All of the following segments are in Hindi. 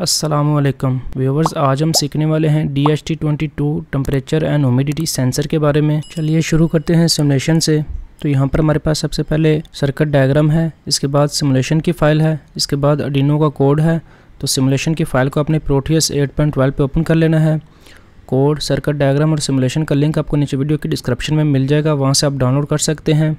असलम व्यूवर्स आज हम सीखने वाले हैं D H T twenty two temperature and humidity sensor के बारे में चलिए शुरू करते हैं सिमुलेशन से तो यहाँ पर हमारे पास सबसे पहले सर्किट डायग्राम है इसके बाद सिमुलेशन की फ़ाइल है इसके बाद अडीनो का कोड है तो सिमुलेशन की फ़ाइल को अपने प्रोटियस एट पॉइंट ट्वेल्व पर ओपन कर लेना है कोड सर्किट डायग्राम और सिमुलेशन का लिंक आपको नीचे वीडियो की डिस्क्रिप्शन में मिल जाएगा वहाँ से आप डाउनलोड कर सकते हैं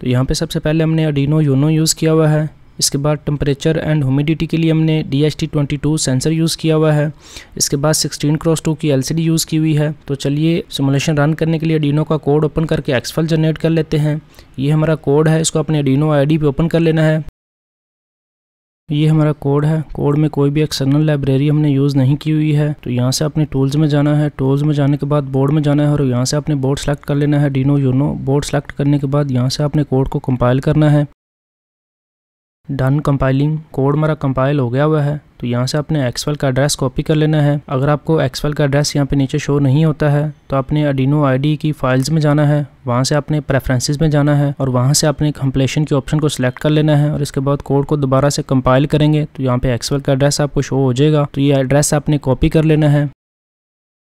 तो यहाँ पर सबसे पहले हमने अडीनो यूनो यूज़ किया हुआ है इसके बाद टेम्परेचर एंड ह्यूमिडिटी के लिए हमने D H T twenty two sensor use किया हुआ है इसके बाद सिक्सटीन क्रॉस टू की एल सी डी यूज़ की हुई है तो चलिए सिमुलेशन रन करने के लिए डीनो का कोड ओपन करके एक्सफल जनरेट कर लेते हैं ये हमारा कोड है इसको अपने डीनो आई डी पे ओपन कर लेना है ये हमारा कोड है कोड में कोई भी एक्सटर्नल लाइब्रेरी हमने यूज़ नहीं की हुई है तो यहाँ से अपने टूल्स में जाना है टूल्स में जाने के बाद बोर्ड में जाना है और यहाँ से अपने बोर्ड सेलेक्ट कर लेना है डीनो यूनो बोर्ड सेलेक्ट करने के बाद यहाँ से अपने कोड को कंपाइल करना है डन कंपाइलिंग कोड मेरा कंपाइल हो गया हुआ है तो यहाँ से आपने एक्सवेल का एड्रेस कॉपी कर लेना है अगर आपको एक्सवेल का एड्रेस यहाँ पे नीचे शो नहीं होता है तो आपने अडीनो आईडी की फाइल्स में जाना है वहाँ से आपने प्रेफरेंसेस में जाना है और वहाँ से आपने कंप्लेशन के ऑप्शन को सिलेक्ट कर लेना है और इसके बाद कोड को दोबारा से कंपाइल करेंगे तो यहाँ पर एक्सवेल का एड्रेस आपको शो हो जाएगा तो ये एड्रेस आपने कॉपी कर लेना है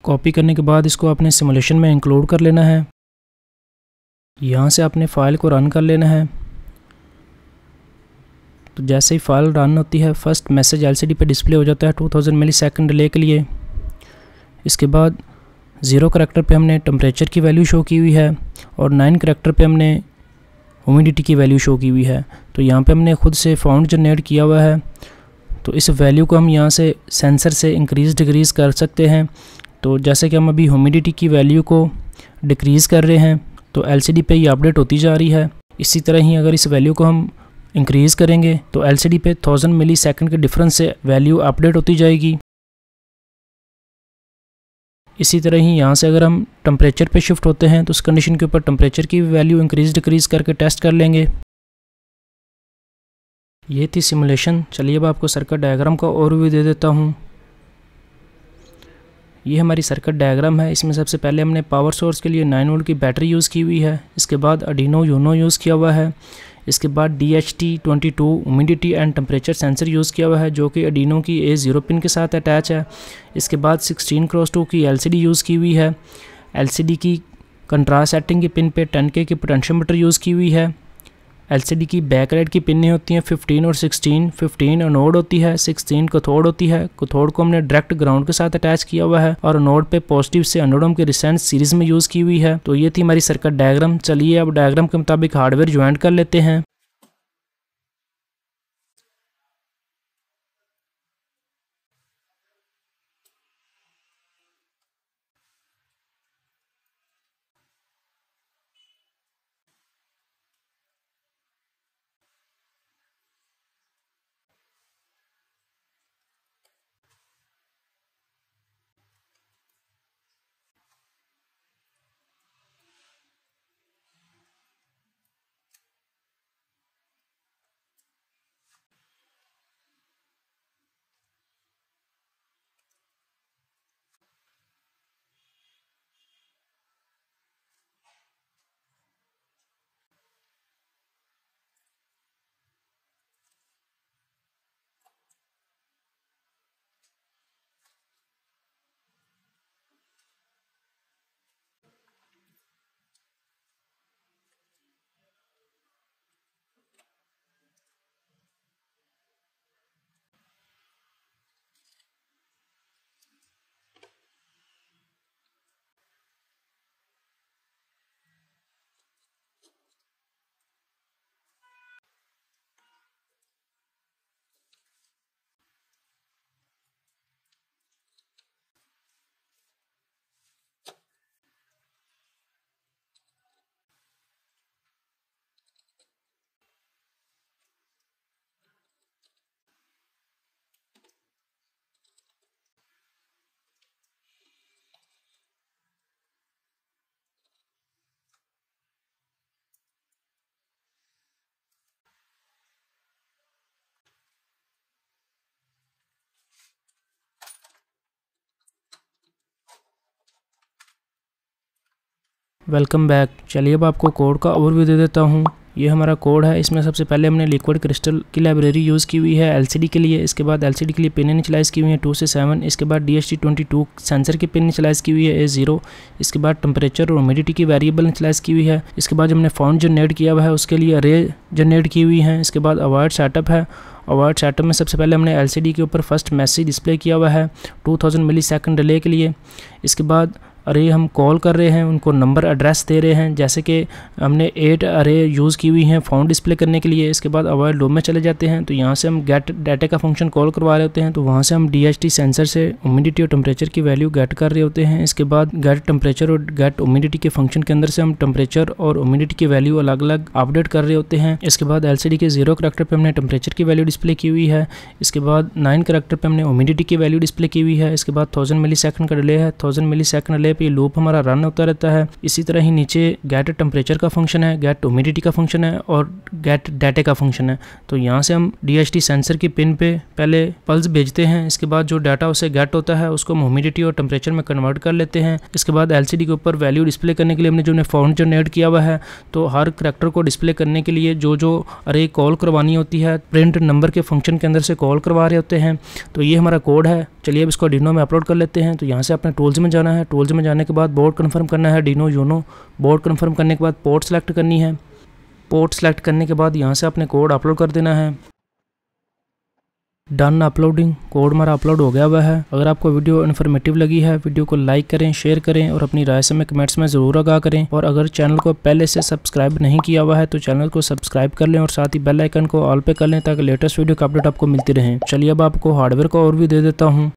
कॉपी करने के बाद इसको अपने सिमुलेशन में इंक्लूड कर लेना है यहाँ से आपने फाइल को रन कर लेना है तो जैसे ही फाइल रन होती है फर्स्ट मैसेज एलसीडी पे डिस्प्ले हो जाता है 2000 थाउजेंड मिली सेकेंड डिले के लिए इसके बाद ज़ीरो करेक्टर पे हमने टम्परेचर की वैल्यू शो की हुई है और नाइन करेक्टर पे हमने ह्यूमिडिटी की वैल्यू शो की हुई है तो यहाँ पे हमने खुद से फाउंड जनरेट किया हुआ है तो इस वैल्यू को हम यहाँ से सेंसर से इंक्रीज़ डिक्रीज़ कर सकते हैं तो जैसे कि हम अभी ह्यूमिडिटी की वैल्यू को डिक्रीज़ कर रहे हैं तो एल सी पे ये अपडेट होती जा रही है इसी तरह ही अगर इस वैल्यू को हम इंक्रीज करेंगे तो एलसीडी पे 1000 मिली सेकेंड के डिफरेंस से वैल्यू अपडेट होती जाएगी इसी तरह ही यहाँ से अगर हम टम्परेचर पे शिफ्ट होते हैं तो उस कंडीशन के ऊपर टम्परेचर की वैल्यू इंक्रीज डिक्रीज करके टेस्ट कर लेंगे ये थी सिमुलेशन चलिए अब आपको सर्किट डायग्राम का और भी दे देता हूँ ये हमारी सर्किट डायग्राम है इसमें सबसे पहले हमने पावर सोर्स के लिए नाइन वोल्ट की बैटरी यूज़ की हुई है इसके बाद अडीनो यूनो यूज़ किया हुआ है इसके बाद D H T twenty two humidity and temperature sensor use किया हुआ है जो कि अडीनो की ए जीरो पिन के साथ अटैच है इसके बाद सिक्सटीन क्रॉस टू की एल सी डी यूज़ की हुई है एल सी डी की कंट्रास्ट सेटिंग की पिन पे टेन के की पोटेंशियोमीटर यूज़ की हुई है एलसीडी की बैक लाइट की पिन्ने होती हैं 15 और 16 15 अनोड होती है 16 कथोड होती है कथोड को हमने डायरेक्ट ग्राउंड के साथ अटैच किया हुआ है और अनोड पे पॉजिटिव से अनोडम की रिसेंट सीरीज में यूज की हुई है तो ये थी हमारी सर्कट डायग्राम चलिए अब डायग्राम के मुताबिक हार्डवेयर ज्वाइंट कर लेते हैं वेलकम बैक चलिए अब आपको कोड का ओवरव्यू दे देता हूँ ये हमारा कोड है इसमें सबसे पहले हमने लिक्विड क्रिस्टल की लाइब्रेरी यूज़ की हुई है एलसीडी के लिए इसके बाद एलसीडी के लिए पिन इनिशलाइज़ की हुई है टू से सेवन इसके बाद डी एस सेंसर की पिन इनिशलाइज़ की हुई है ए जीरो इसके बाद टेम्परेचर और ह्यूमिडिटी की वेरिएबल इनिशलाइज़ की हुई है इसके बाद हमने फाउंड जनरेट किया हुआ है उसके लिए अरे जनरेट की हुई है इसके बाद अवॉइड सेटअप है और सेटअप में सबसे पहले हमने एलसीडी के ऊपर फर्स्ट मैसेज डिस्प्ले किया हुआ है 2000 मिलीसेकंड डिले के लिए इसके बाद अरे हम कॉल कर रहे हैं उनको नंबर एड्रेस दे रहे हैं जैसे कि हमने एट अरे यूज़ की हुई हैं फोन डिस्प्ले करने के लिए इसके बाद अवॉइड डोम में चले जाते हैं तो यहाँ से हम गेट डाटा का फंक्शन कॉल करवा रहे होते हैं तो वहाँ से हम डी सेंसर से उमिडिटी और टेम्परेचर की वैल्यू गेट कर रहे होते हैं इसके बाद गेट टेम्परेचर और गेट उमिडिटी के फंक्शन के अंदर से हम टेम्परेचर और उमिडिटी की वैल्यू अलग अलग अपडेट कर रहे होते हैं इसके बाद एल के जीरो करेक्टर पर हमने टेम्परेचर की वैल्यू डिस्प्ले की हुई है इसके बाद नाइन करेक्टर पे हमने ओमिडिटी की वैल्यू डिस्प्ले की हुई है इसके बाद थाउजेंड मिली सेकंड का डिले है थाउजेंड मिली सेकंड डिले पे लूप हमारा रन होता रहता है इसी तरह ही नीचे गेट टेम्परेचर का फंक्शन है गेट ओमिडिटी का फंक्शन है और गेट डाटे का फंक्शन है तो यहाँ से हम डी सेंसर की पिन पे पहले पल्स भेजते हैं इसके बाद जो डाटा उसे गेट होता है उसको हम ह्यूमिडिटी और टेम्परेचर में कन्वर्ट कर लेते हैं इसके बाद एल के ऊपर वैल्यू डिस्प्ले करने के लिए हमने जो फाउंड जनरेट किया हुआ है तो हर करेक्टर को डिस्प्ले करने के लिए जो जो अरे कॉल करवानी होती है प्रिंट नंबर नंबर के फंक्शन के अंदर से कॉल करवा रहे होते हैं तो ये हमारा कोड है चलिए अब इसको डिनो में अपलोड कर लेते हैं तो यहाँ से अपने टोल्स में जाना है टोल्स में जाने के बाद बोर्ड कन्फर्म करना है डिनो यूनो बोर्ड कन्फर्म करने के बाद पोर्ट सेलेक्ट करनी है पोर्ट सेलेक्ट करने के बाद यहाँ से अपने कोड अपलोड कर देना है डन अपलोडिंग कोड हमारा अपलोड हो गया हुआ है अगर आपको वीडियो इन्फॉर्मेटिव लगी है वीडियो को लाइक करें शेयर करें और अपनी राय समय कमेंट्स में ज़रूर आगा करें और अगर चैनल को पहले से सब्सक्राइब नहीं किया हुआ है तो चैनल को सब्सक्राइब कर लें और साथ ही बेल आइकन को ऑल पे कर लें ताकि लेटेस्ट वीडियो का अपडेट आपको मिलती रहे चलिए अब आपको हार्डवेयर का और भी दे देता हूँ